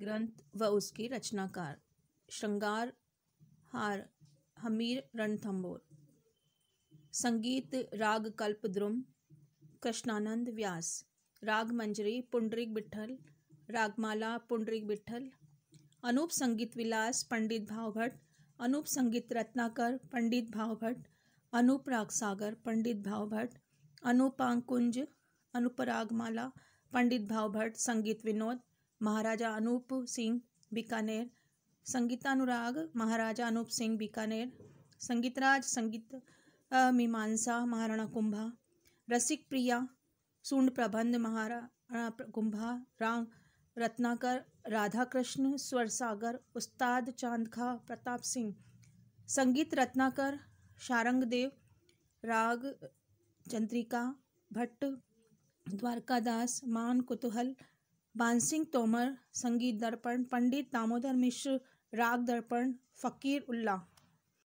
ग्रंथ व उसके रचनाकार श्रृंगार हार हमीर रणथंबोर संगीत राग कल्प द्रुम कृष्णानंद व्यास राग मंजरी पुंडरिक बिठल रागमाला पुंडरिक बिठल अनूप संगीत विलास पंडित भट्ट अनूप संगीत रत्नाकर पंडित भावभट्ट अनूप राग सागर पंडित भावभट्ट अनूपांकुंज अनुपरागमाला पंडित भट्ट संगीत विनोद महाराजा अनूप सिंह बीकानेर संगीतानुराग महाराजा अनूप सिंह बीकानेर संगीतराज संगीत मीमांसा महाराणा कुंभा रसिक प्रिया सुंड प्रबंध महाराणा कुंभा राम रत्नाकर राधा कृष्ण स्वर सागर उस्ताद चांद खा प्रताप सिंह संगीत रत्नाकर शारंग देव राग चंद्रिका भट्ट द्वारकादास मान कुतूहल बानसिंह तोमर संगीत दर्पण पंडित दामोदर मिश्र राग दर्पण फ़कीर उल्ला